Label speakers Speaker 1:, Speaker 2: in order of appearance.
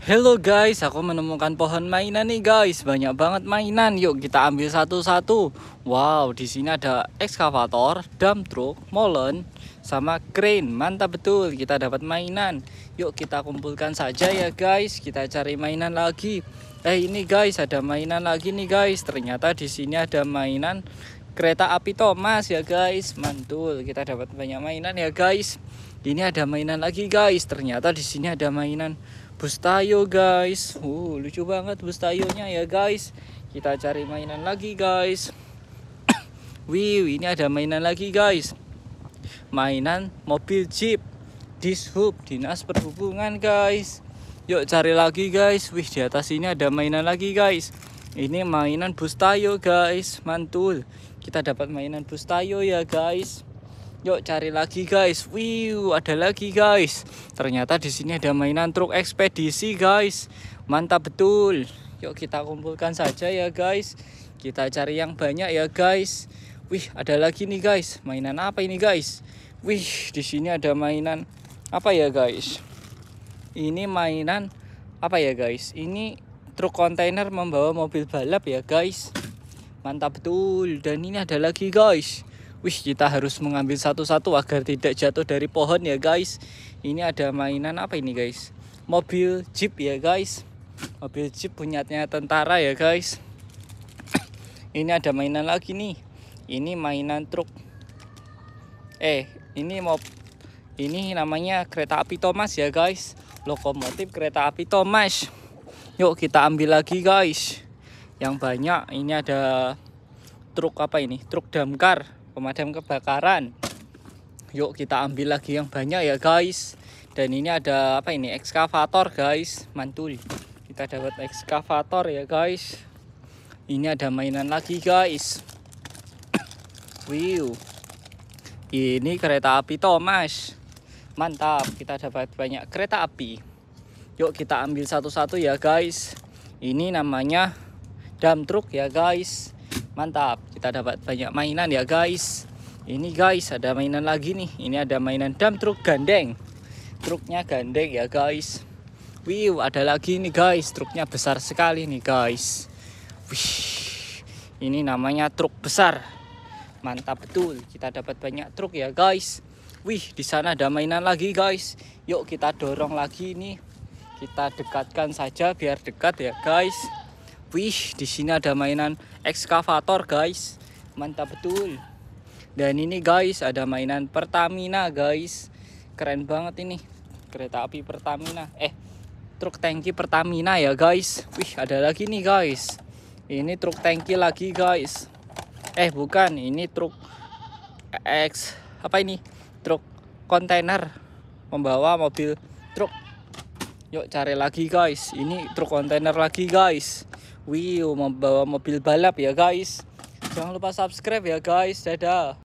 Speaker 1: Hello guys, aku menemukan pohon mainan nih guys. Banyak banget mainan. Yuk kita ambil satu-satu. Wow, di sini ada ekskavator, dump truck, molen, sama crane. Mantap betul, kita dapat mainan. Yuk kita kumpulkan saja ya guys. Kita cari mainan lagi. Eh ini guys, ada mainan lagi nih guys. Ternyata di sini ada mainan kereta api Thomas ya guys. Mantul, kita dapat banyak mainan ya guys. Ini ada mainan lagi guys. Ternyata di sini ada mainan bus tayo guys uh, lucu banget bus tayonya ya guys kita cari mainan lagi guys Wih, ini ada mainan lagi guys mainan mobil jeep dishub dinas perhubungan guys yuk cari lagi guys wih di atas ini ada mainan lagi guys ini mainan bus tayo guys mantul kita dapat mainan bus tayo ya guys Yuk cari lagi guys. Wih, ada lagi guys. Ternyata di sini ada mainan truk ekspedisi guys. Mantap betul. Yuk kita kumpulkan saja ya guys. Kita cari yang banyak ya guys. Wih, ada lagi nih guys. Mainan apa ini guys? Wih, di sini ada mainan apa ya guys? Ini mainan apa ya guys? Ini truk kontainer membawa mobil balap ya guys. Mantap betul. Dan ini ada lagi guys Wih, kita harus mengambil satu-satu agar tidak jatuh dari pohon ya guys. Ini ada mainan apa ini guys? Mobil jeep ya guys. Mobil jeep punyanya tentara ya guys. ini ada mainan lagi nih. Ini mainan truk. Eh, ini mau ini namanya kereta api Thomas ya guys. Lokomotif kereta api Thomas. Yuk kita ambil lagi guys. Yang banyak ini ada truk apa ini? Truk damkar pemadam kebakaran yuk kita ambil lagi yang banyak ya guys dan ini ada apa ini ekskavator guys mantul kita dapat ekskavator ya guys ini ada mainan lagi guys Wih, ini kereta api Thomas mantap kita dapat banyak kereta api yuk kita ambil satu-satu ya guys ini namanya dump truck ya guys mantap kita dapat banyak mainan ya guys ini guys ada mainan lagi nih ini ada mainan dam truk gandeng truknya gandeng ya guys wih ada lagi nih guys truknya besar sekali nih guys wih ini namanya truk besar mantap betul kita dapat banyak truk ya guys wih di sana ada mainan lagi guys yuk kita dorong lagi nih, kita dekatkan saja biar dekat ya guys Wih, di sini ada mainan ekskavator, guys. Mantap betul. Dan ini guys, ada mainan Pertamina, guys. Keren banget ini. Kereta api Pertamina. Eh, truk tangki Pertamina ya, guys. Wih, ada lagi nih, guys. Ini truk tangki lagi, guys. Eh, bukan, ini truk X apa ini? Truk kontainer membawa mobil truk Yuk cari lagi guys. Ini truk kontainer lagi guys. Wih, mau bawa mobil balap ya guys. Jangan lupa subscribe ya guys. Dadah.